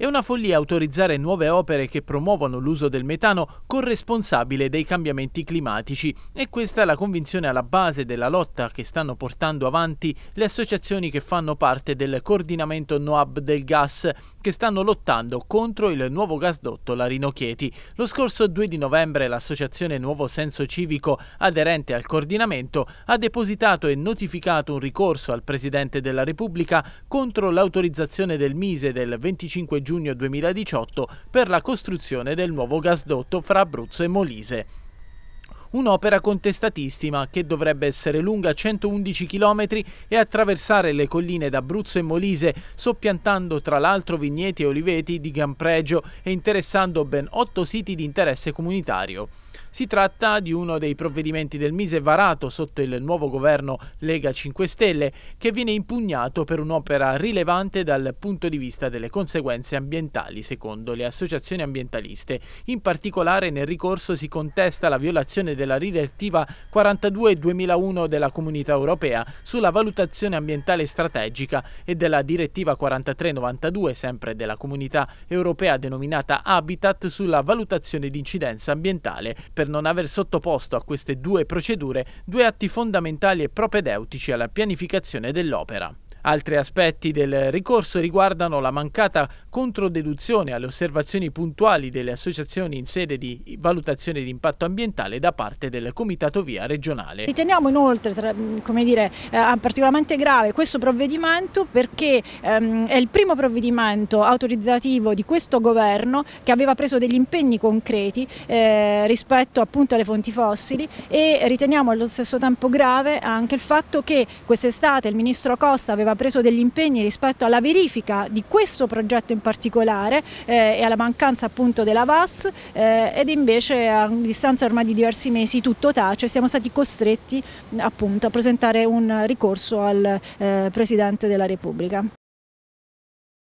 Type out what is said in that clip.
È una follia autorizzare nuove opere che promuovono l'uso del metano corresponsabile dei cambiamenti climatici e questa è la convinzione alla base della lotta che stanno portando avanti le associazioni che fanno parte del coordinamento NOAB del gas che stanno lottando contro il nuovo gasdotto Larino Chieti. Lo scorso 2 di novembre l'associazione Nuovo Senso Civico aderente al coordinamento ha depositato e notificato un ricorso al Presidente della Repubblica contro l'autorizzazione del Mise del 25 giugno giugno 2018 per la costruzione del nuovo gasdotto fra Abruzzo e Molise. Un'opera contestatissima che dovrebbe essere lunga 111 km e attraversare le colline d'Abruzzo e Molise, soppiantando tra l'altro vigneti e oliveti di gran pregio e interessando ben 8 siti di interesse comunitario. Si tratta di uno dei provvedimenti del Mise varato sotto il nuovo governo Lega 5 Stelle che viene impugnato per un'opera rilevante dal punto di vista delle conseguenze ambientali secondo le associazioni ambientaliste. In particolare nel ricorso si contesta la violazione della direttiva 42-2001 della Comunità Europea sulla valutazione ambientale strategica e della direttiva 43-92 sempre della Comunità Europea denominata Habitat sulla valutazione di incidenza ambientale per non aver sottoposto a queste due procedure due atti fondamentali e propedeutici alla pianificazione dell'opera. Altri aspetti del ricorso riguardano la mancata controdeduzione alle osservazioni puntuali delle associazioni in sede di valutazione di impatto ambientale da parte del Comitato Via regionale. Riteniamo inoltre mm, dire, eh, ah, particolarmente grave questo provvedimento perché ehm, è il primo provvedimento autorizzativo di questo governo che aveva preso degli impegni concreti eh, rispetto appunto alle fonti fossili e riteniamo allo stesso tempo grave anche il fatto che quest'estate il ministro Costa aveva aveva preso degli impegni rispetto alla verifica di questo progetto in particolare eh, e alla mancanza appunto della VAS eh, ed invece a distanza ormai di diversi mesi tutto tace, siamo stati costretti appunto a presentare un ricorso al eh, Presidente della Repubblica.